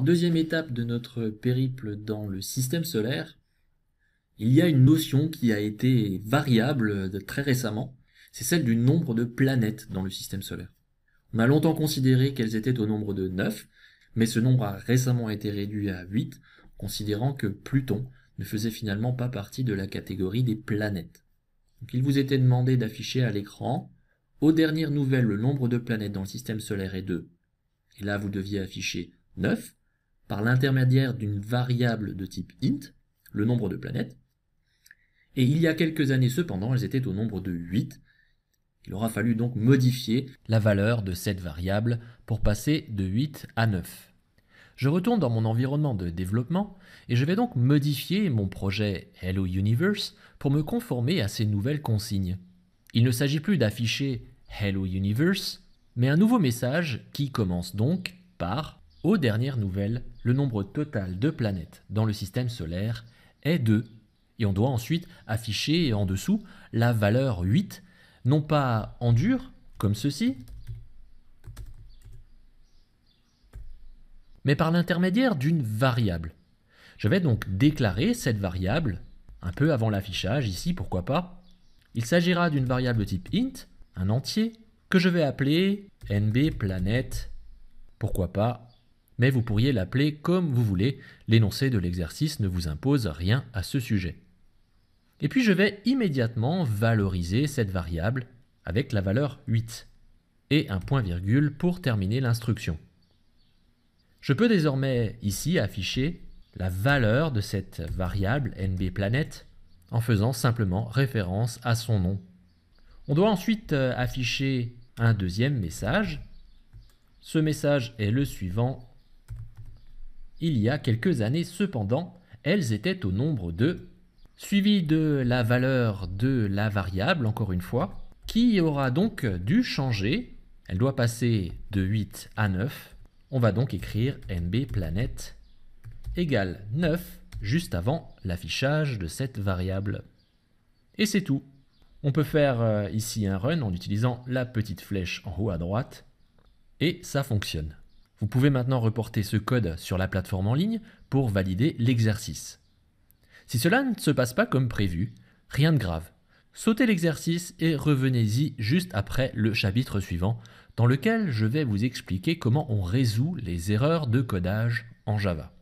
deuxième étape de notre périple dans le système solaire, il y a une notion qui a été variable très récemment, c'est celle du nombre de planètes dans le système solaire. On a longtemps considéré qu'elles étaient au nombre de 9, mais ce nombre a récemment été réduit à 8, considérant que Pluton ne faisait finalement pas partie de la catégorie des planètes. il vous était demandé d'afficher à l'écran, aux dernières nouvelles, le nombre de planètes dans le système solaire est 2. Et là, vous deviez afficher 9, par l'intermédiaire d'une variable de type int, le nombre de planètes. Et il y a quelques années cependant, elles étaient au nombre de 8. Il aura fallu donc modifier la valeur de cette variable pour passer de 8 à 9. Je retourne dans mon environnement de développement et je vais donc modifier mon projet Hello Universe pour me conformer à ces nouvelles consignes. Il ne s'agit plus d'afficher Hello Universe, mais un nouveau message qui commence donc par aux dernières nouvelles, le nombre total de planètes dans le système solaire est 2. Et on doit ensuite afficher en dessous la valeur 8, non pas en dur, comme ceci, mais par l'intermédiaire d'une variable. Je vais donc déclarer cette variable, un peu avant l'affichage ici, pourquoi pas. Il s'agira d'une variable type int, un entier, que je vais appeler nbplanète, pourquoi pas mais vous pourriez l'appeler comme vous voulez, l'énoncé de l'exercice ne vous impose rien à ce sujet. Et puis je vais immédiatement valoriser cette variable avec la valeur 8 et un point virgule pour terminer l'instruction. Je peux désormais ici afficher la valeur de cette variable nbPlanet en faisant simplement référence à son nom. On doit ensuite euh, afficher un deuxième message. Ce message est le suivant il y a quelques années cependant, elles étaient au nombre de, suivi de la valeur de la variable, encore une fois, qui aura donc dû changer. Elle doit passer de 8 à 9. On va donc écrire nbPlanet égale 9 juste avant l'affichage de cette variable. Et c'est tout. On peut faire euh, ici un run en utilisant la petite flèche en haut à droite et ça fonctionne. Vous pouvez maintenant reporter ce code sur la plateforme en ligne pour valider l'exercice. Si cela ne se passe pas comme prévu, rien de grave. Sautez l'exercice et revenez-y juste après le chapitre suivant dans lequel je vais vous expliquer comment on résout les erreurs de codage en Java.